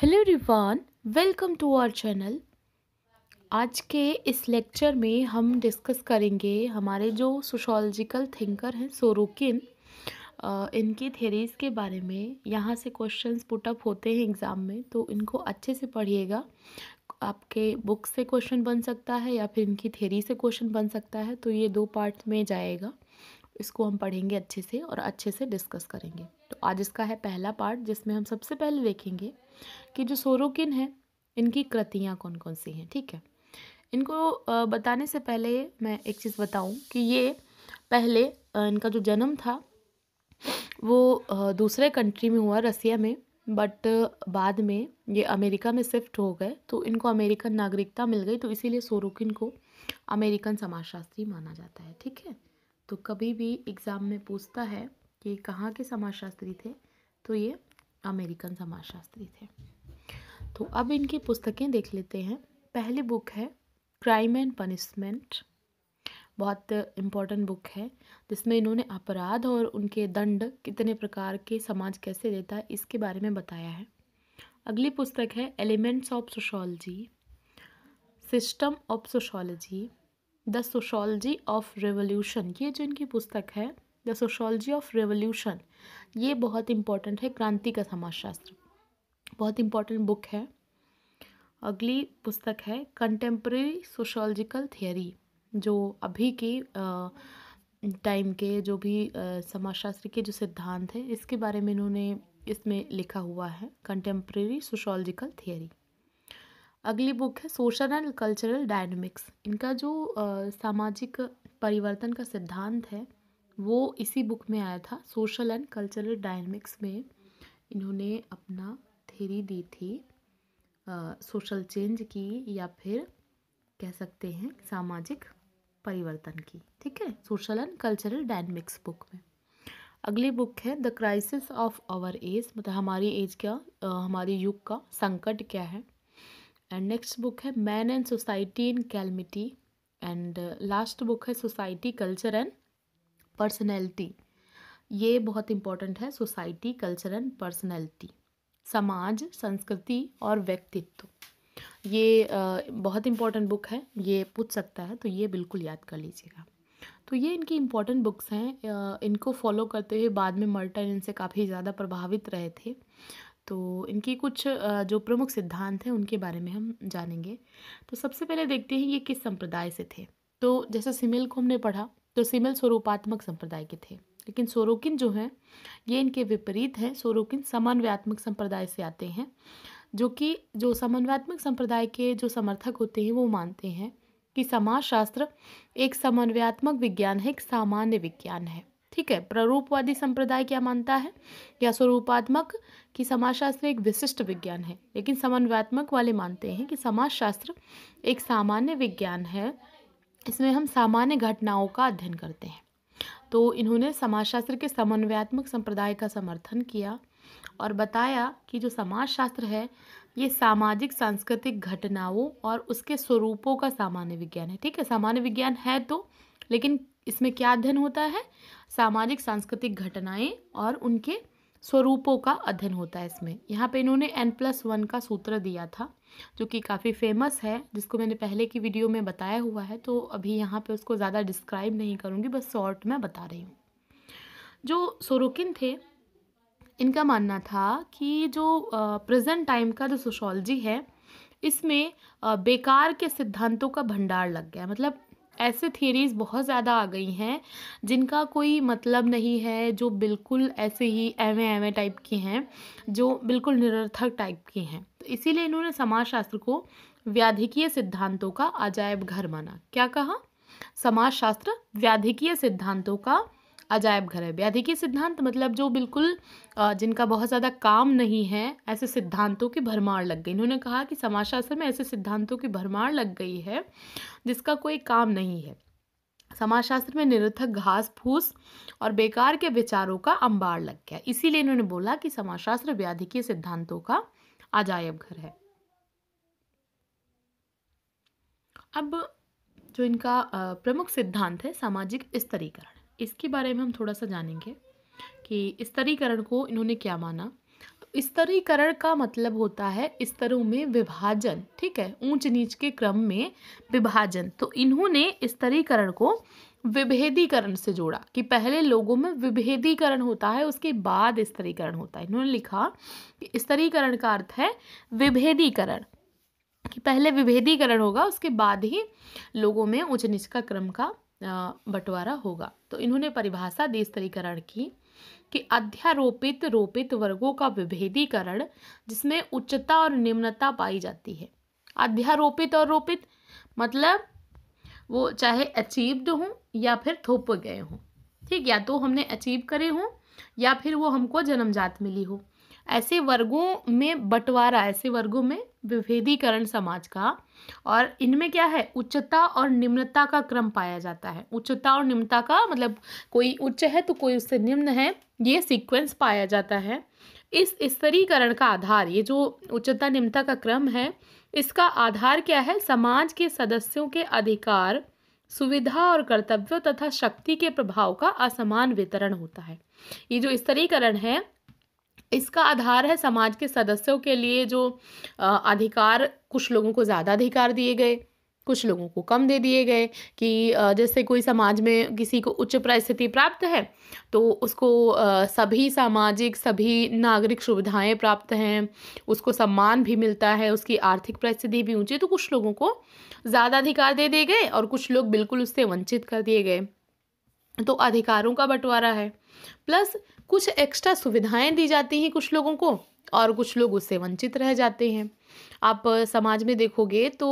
hello Rivan welcome to our channel आज के इस लेक्चर में हम डिस्कस करेंगे हमारे जो सोशोलॉजिकल थिंकर हैं सोरोकिन इनकी थेरीज़ के बारे में यहाँ से क्वेश्चंस पुट अप होते हैं एग्ज़ाम में तो इनको अच्छे से पढ़िएगा आपके बुक से क्वेश्चन बन सकता है या फिर इनकी थेरी से क्वेश्चन बन सकता है तो ये दो पार्ट में जाएगा इसको हम पढ़ेंगे अच्छे से और अच्छे से डिस्कस करेंगे तो आज इसका है पहला पार्ट जिसमें हम सबसे पहले देखेंगे कि जो सोरोकिन है इनकी कृतियाँ कौन कौन सी हैं ठीक है इनको बताने से पहले मैं एक चीज़ बताऊँ कि ये पहले इनका जो जन्म था वो दूसरे कंट्री में हुआ रसिया में बट बाद में ये अमेरिका में शिफ्ट हो गए तो इनको अमेरिकन नागरिकता मिल गई तो इसीलिए सोरोकिन को अमेरिकन समाजशास्त्री माना जाता है ठीक है तो कभी भी एग्ज़ाम में पूछता है कि कहाँ के समाजशास्त्री थे तो ये अमेरिकन समाजशास्त्री थे तो अब इनकी पुस्तकें देख लेते हैं पहली बुक है क्राइम एंड पनिशमेंट बहुत इम्पॉर्टेंट बुक है जिसमें इन्होंने अपराध और उनके दंड कितने प्रकार के समाज कैसे देता है इसके बारे में बताया है अगली पुस्तक है elements of sociology system of sociology the sociology of revolution ये जो इनकी पुस्तक है द सोशोलॉजी ऑफ रेवोल्यूशन ये बहुत इंपॉर्टेंट है क्रांति का समाजशास्त्र बहुत इंपॉर्टेंट बुक है अगली पुस्तक है कंटेम्प्रेरी सोशोलॉजिकल थियरी जो अभी की टाइम के जो भी समाजशास्त्र के जो सिद्धांत हैं इसके बारे में इन्होंने इसमें लिखा हुआ है कंटेम्प्रेरी सोशोलॉजिकल थियरी अगली बुक है सोशल एंड कल्चरल डायनमिक्स इनका जो सामाजिक परिवर्तन का सिद्धांत है वो इसी बुक में आया था सोशल एंड कल्चरल डायनमिक्स में इन्होंने अपना थेरी दी थी सोशल चेंज की या फिर कह सकते हैं सामाजिक परिवर्तन की ठीक है social and cultural dynamics book में अगली बुक है the crisis of our age मतलब हमारी एज का हमारे युग का संकट क्या है एंड नेक्स्ट बुक है man and society in calamity and last book है सोसाइटी कल्चर एंड पर्सनैलिटी ये बहुत इंपॉर्टेंट है सोसाइटी कल्चर एंड पर्सनैलिटी समाज संस्कृति और व्यक्तित्व ये uh, बहुत इंपॉर्टेंट बुक है ये पूछ सकता है तो ये बिल्कुल याद कर लीजिएगा तो ये इनकी इम्पॉर्टेंट बुक्स हैं uh, इनको फॉलो करते हुए बाद में मर्टन इनसे काफ़ी ज़्यादा प्रभावित रहे थे तो इनकी कुछ जो प्रमुख सिद्धांत हैं उनके बारे में हम जानेंगे तो सबसे पहले देखते हैं ये किस संप्रदाय से थे तो जैसे सिमिल को हमने पढ़ा तो सिमिल स्वरूपात्मक संप्रदाय के थे लेकिन सोरोकिन जो हैं ये इनके विपरीत हैं सोरोकिन समन्वयात्मक संप्रदाय से आते हैं जो कि जो समन्वयात्मक संप्रदाय के जो समर्थक होते हैं वो मानते हैं कि समाजशास्त्र एक समन्वयात्मक विज्ञान है एक सामान्य विज्ञान है ठीक है प्ररूपवादी संप्रदाय क्या मानता है या स्वरूपात्मक कि समाजशास्त्र एक विशिष्ट विज्ञान है लेकिन समन्वयात्मक वाले मानते हैं कि समाजशास्त्र एक सामान्य विज्ञान है इसमें हम सामान्य घटनाओं का अध्ययन करते हैं तो इन्होंने समाजशास्त्र के समन्वयात्मक संप्रदाय का समर्थन किया और बताया कि जो समाजशास्त्र है ये सामाजिक सांस्कृतिक घटनाओं और उसके स्वरूपों का सामान्य विज्ञान है ठीक है सामान्य विज्ञान है तो लेकिन इसमें क्या अध्ययन होता है सामाजिक सांस्कृतिक घटनाएं और उनके स्वरूपों का अध्ययन होता है इसमें यहाँ पे इन्होंने एन प्लस वन का सूत्र दिया था जो कि काफ़ी फेमस है जिसको मैंने पहले की वीडियो में बताया हुआ है तो अभी यहाँ पे उसको ज़्यादा डिस्क्राइब नहीं करूँगी बस शॉर्ट में बता रही हूँ जो सोरोकिन थे इनका मानना था कि जो प्रेजेंट टाइम का जो सोशोलॉजी है इसमें बेकार के सिद्धांतों का भंडार लग गया मतलब ऐसे थियरीज़ बहुत ज़्यादा आ गई हैं जिनका कोई मतलब नहीं है जो बिल्कुल ऐसे ही एवें एवें टाइप की हैं जो बिल्कुल निरर्थक टाइप की हैं तो इसीलिए इन्होंने समाजशास्त्र को व्याधिकीय सिद्धांतों का अजायब घर माना क्या कहा समाजशास्त्र व्याधिकीय सिद्धांतों का अजायब घर है के सिद्धांत मतलब जो बिल्कुल जिनका बहुत ज़्यादा काम नहीं है ऐसे सिद्धांतों की भरमार लग गई इन्होंने कहा कि समाजशास्त्र में ऐसे सिद्धांतों की भरमार लग गई है जिसका कोई काम नहीं है समाजशास्त्र में निरर्थक घास फूस और बेकार के विचारों का अंबार लग गया इसीलिए इन्होंने बोला कि समाजशास्त्र व्याधिकीय सिद्धांतों का अजायब घर है अब जो इनका प्रमुख सिद्धांत है सामाजिक स्तरीकरण इसके बारे में हम थोड़ा सा जानेंगे कि स्तरीकरण को इन्होंने क्या माना तो स्तरीकरण का मतलब होता है स्तरों में विभाजन ठीक है ऊंच नीच के क्रम में विभाजन तो इन्होंने स्तरीकरण को विभेदीकरण से जोड़ा कि पहले लोगों में विभेदीकरण होता है उसके बाद स्तरीकरण होता है इन्होंने लिखा कि स्तरीकरण का अर्थ है विभेदीकरण कि पहले विभेदीकरण होगा उसके बाद ही लोगों में ऊंच नीच का क्रम का बंटवारा होगा तो इन्होंने परिभाषा देस्तरीकरण की कि अध्यारोपित रोपित वर्गों का विभेदीकरण जिसमें उच्चता और निम्नता पाई जाती है अध्यारोपित और रोपित मतलब वो चाहे अचीव्ड हों या फिर थोप गए हों ठीक या तो हमने अचीव करे हों या फिर वो हमको जन्मजात मिली हो ऐसे वर्गों में बंटवारा ऐसे वर्गों में विभेदीकरण समाज का और इनमें क्या है उच्चता और निम्नता का क्रम पाया जाता है उच्चता और निम्नता का मतलब कोई उच्च है तो कोई उससे निम्न है ये सीक्वेंस पाया जाता है इस स्तरीकरण का आधार ये जो उच्चता निम्नता का क्रम है इसका आधार क्या है समाज के सदस्यों के अधिकार सुविधा और कर्तव्यों तथा शक्ति के प्रभाव का असमान वितरण होता है ये जो स्तरीकरण है इसका आधार है समाज के सदस्यों के लिए जो अधिकार कुछ लोगों को ज़्यादा अधिकार दिए गए कुछ लोगों को कम दे दिए गए कि जैसे कोई समाज में किसी को उच्च परिस्थिति प्राप्त है तो उसको सभी सामाजिक सभी नागरिक सुविधाएं प्राप्त हैं उसको सम्मान भी मिलता है उसकी आर्थिक परिस्थिति भी ऊंची तो कुछ लोगों को ज़्यादा अधिकार दे दिए गए और कुछ लोग बिल्कुल उससे वंचित कर दिए गए तो अधिकारों का बंटवारा है प्लस कुछ एक्स्ट्रा सुविधाएं दी जाती हैं कुछ लोगों को और कुछ लोग उससे वंचित रह जाते हैं आप समाज में देखोगे तो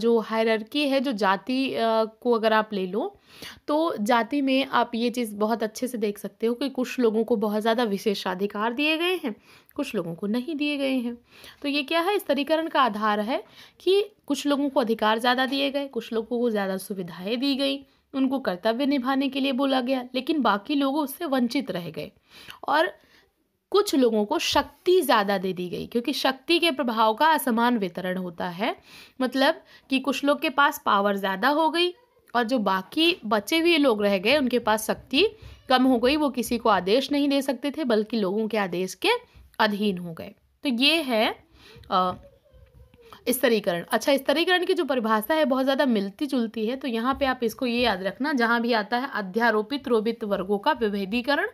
जो हायरकी है जो जाति को अगर आप ले लो तो जाति में आप ये चीज़ बहुत अच्छे से देख सकते हो कि कुछ लोगों को बहुत ज़्यादा विशेषाधिकार दिए गए हैं कुछ लोगों को नहीं दिए गए हैं तो ये क्या है स्तरीकरण का आधार है कि कुछ लोगों को अधिकार ज़्यादा दिए गए कुछ लोगों को ज़्यादा सुविधाएँ दी गई उनको कर्तव्य निभाने के लिए बोला गया लेकिन बाकी लोग उससे वंचित रह गए और कुछ लोगों को शक्ति ज़्यादा दे दी गई क्योंकि शक्ति के प्रभाव का असमान वितरण होता है मतलब कि कुछ लोग के पास पावर ज़्यादा हो गई और जो बाकी बचे हुए लोग रह गए उनके पास शक्ति कम हो गई वो किसी को आदेश नहीं दे सकते थे बल्कि लोगों के आदेश के अधीन हो गए तो ये है आ, स्तरीकरण अच्छा स्तरीकरण की जो परिभाषा है बहुत ज़्यादा मिलती जुलती है तो यहाँ पे आप इसको ये याद रखना जहाँ भी आता है अध्यारोपित रोपित वर्गों का विभेदीकरण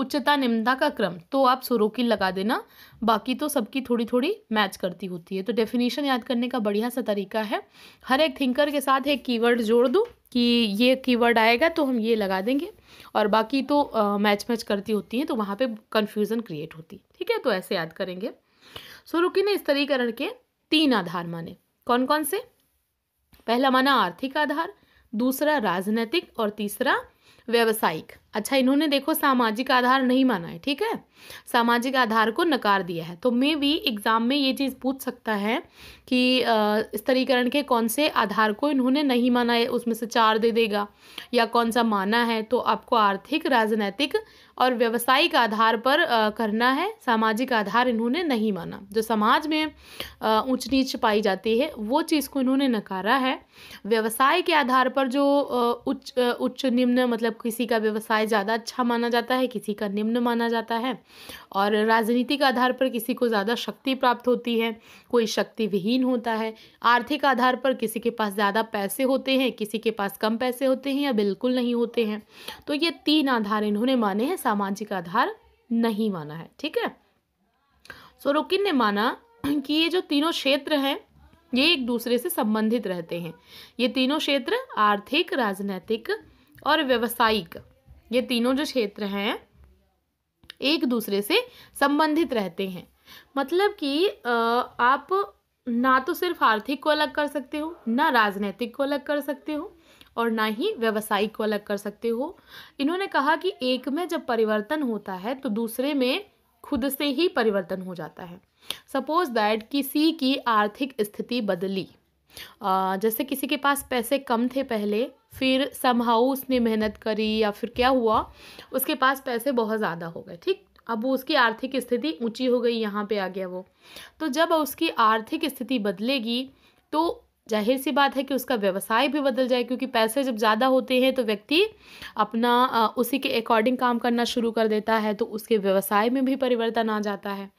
उच्चता निम्नता का क्रम तो आप सुरों की लगा देना बाकी तो सबकी थोड़ी थोड़ी मैच करती होती है तो डेफिनेशन याद करने का बढ़िया सा तरीका है हर एक थिंकर के साथ एक कीवर्ड जोड़ दो कि ये कीवर्ड आएगा तो हम ये लगा देंगे और बाकी तो आ, मैच मैच करती होती हैं तो वहाँ पे कन्फ्यूज़न क्रिएट होती है ठीक है तो ऐसे याद करेंगे सुरुकी ने स्तरीकरण के तीन आधार माने कौन कौन से पहला माना आर्थिक आधार दूसरा राजनैतिक और तीसरा व्यावसायिक अच्छा इन्होंने देखो सामाजिक आधार नहीं माना है ठीक है सामाजिक आधार को नकार दिया है तो मे भी एग्ज़ाम में ये चीज़ पूछ सकता है कि स्तरीकरण के कौन से आधार को इन्होंने नहीं माना है उसमें से चार दे देगा या कौन सा माना है तो आपको आर्थिक राजनैतिक और व्यवसायिक आधार पर आ, करना है सामाजिक आधार इन्होंने नहीं माना जो समाज में ऊंच नीच पाई जाती है वो चीज़ को इन्होंने नकारा है व्यवसाय के आधार पर जो उच्च उच्च निम्न मतलब किसी का व्यवसाय ज़्यादा अच्छा माना जाता है किसी का निम्न माना जाता है और राजनीतिक आधार पर किसी को ज़्यादा शक्ति प्राप्त होती है कोई शक्ति विहीन होता है आर्थिक आधार पर किसी के पास ज़्यादा पैसे होते हैं किसी के पास कम पैसे होते हैं या बिल्कुल नहीं होते हैं तो ये तीन आधार इन्होंने माने हैं सामाजिक आधार नहीं माना है ठीक है सोरोकिन ने माना कि ये जो तीनों क्षेत्र हैं ये एक दूसरे से संबंधित रहते हैं ये तीनों क्षेत्र आर्थिक राजनैतिक और व्यवसायिक ये तीनों जो क्षेत्र हैं एक दूसरे से संबंधित रहते हैं मतलब कि आप ना तो सिर्फ आर्थिक को अलग कर सकते हो ना राजनीतिक को अलग कर सकते हो और ना ही व्यवसायिक को अलग कर सकते हो इन्होंने कहा कि एक में जब परिवर्तन होता है तो दूसरे में खुद से ही परिवर्तन हो जाता है सपोज दैट किसी की आर्थिक स्थिति बदली जैसे किसी के पास पैसे कम थे पहले फिर समहाउ उसने मेहनत करी या फिर क्या हुआ उसके पास पैसे बहुत ज़्यादा हो गए ठीक अब वो उसकी आर्थिक स्थिति ऊंची हो गई यहाँ पे आ गया वो तो जब उसकी आर्थिक स्थिति बदलेगी तो जाहिर सी बात है कि उसका व्यवसाय भी बदल जाए क्योंकि पैसे जब ज़्यादा होते हैं तो व्यक्ति अपना उसी के अकॉर्डिंग काम करना शुरू कर देता है तो उसके व्यवसाय में भी परिवर्तन आ जाता है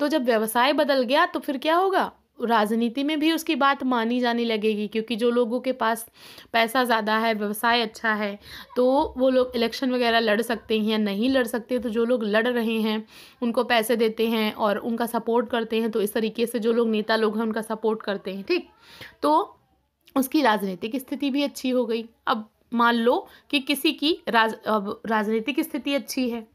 तो जब व्यवसाय बदल गया तो फिर क्या होगा राजनीति में भी उसकी बात मानी जाने लगेगी क्योंकि जो लोगों के पास पैसा ज़्यादा है व्यवसाय अच्छा है तो वो लोग इलेक्शन वगैरह लड़ सकते हैं या नहीं लड़ सकते तो जो लोग लड़ रहे हैं उनको पैसे देते हैं और उनका सपोर्ट करते हैं तो इस तरीके से जो लोग नेता लोग हैं उनका सपोर्ट करते हैं ठीक तो उसकी राजनीतिक स्थिति भी अच्छी हो गई अब मान लो कि किसी की राज राजनीतिक स्थिति अच्छी है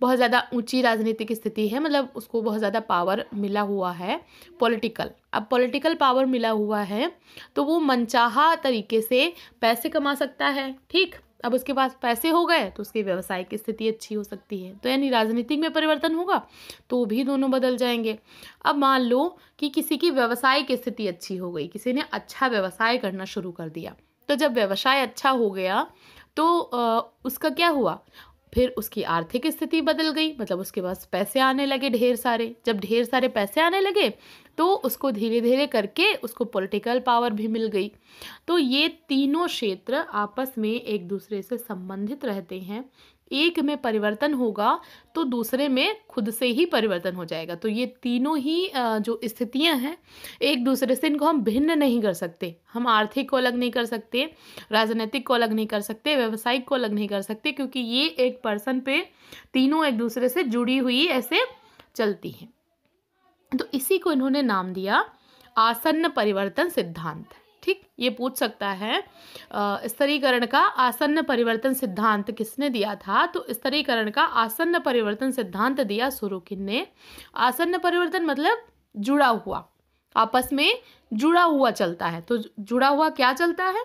बहुत ज़्यादा ऊंची राजनीतिक स्थिति है मतलब उसको बहुत ज़्यादा पावर मिला हुआ है पॉलिटिकल अब पॉलिटिकल पावर मिला हुआ है तो वो मनचाहा तरीके से पैसे कमा सकता है ठीक अब उसके पास पैसे हो गए तो उसकी व्यवसाय की स्थिति अच्छी हो सकती है तो यानी राजनीतिक में परिवर्तन होगा तो भी दोनों बदल जाएंगे अब मान लो कि किसी की व्यवसाय की स्थिति अच्छी हो गई किसी ने अच्छा व्यवसाय करना शुरू कर दिया तो जब व्यवसाय अच्छा हो गया तो उसका क्या हुआ फिर उसकी आर्थिक स्थिति बदल गई मतलब उसके पास पैसे आने लगे ढेर सारे जब ढेर सारे पैसे आने लगे तो उसको धीरे धीरे करके उसको पॉलिटिकल पावर भी मिल गई तो ये तीनों क्षेत्र आपस में एक दूसरे से संबंधित रहते हैं एक में परिवर्तन होगा तो दूसरे में खुद से ही परिवर्तन हो जाएगा तो ये तीनों ही जो स्थितियां हैं एक दूसरे से इनको हम भिन्न नहीं कर सकते हम आर्थिक को अलग नहीं कर सकते राजनीतिक को अलग नहीं कर सकते व्यवसायिक को अलग नहीं कर सकते क्योंकि ये एक पर्सन पे तीनों एक दूसरे से जुड़ी हुई ऐसे चलती हैं तो इसी को इन्होंने नाम दिया आसन्न परिवर्तन सिद्धांत ठीक ये पूछ सकता है स्तरीकरण का आसन्न परिवर्तन सिद्धांत किसने दिया था तो स्तरीकरण का आसन्न परिवर्तन सिद्धांत दिया सुरुकिन ने आसन्न परिवर्तन मतलब जुड़ा हुआ आपस में जुड़ा हुआ चलता है तो जुड़ा हुआ क्या चलता है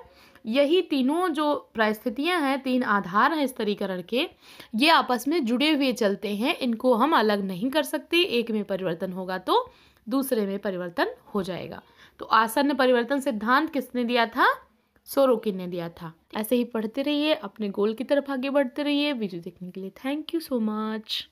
यही तीनों जो परिस्थितियां हैं तीन आधार हैं स्तरीकरण के ये आपस में जुड़े हुए चलते हैं इनको हम अलग नहीं कर सकते एक में परिवर्तन होगा तो दूसरे में परिवर्तन हो जाएगा तो आसन्न परिवर्तन सिद्धांत किसने दिया था सोरोकिन ने दिया था ऐसे ही पढ़ते रहिए अपने गोल की तरफ आगे बढ़ते रहिए वीडियो देखने के लिए थैंक यू सो मच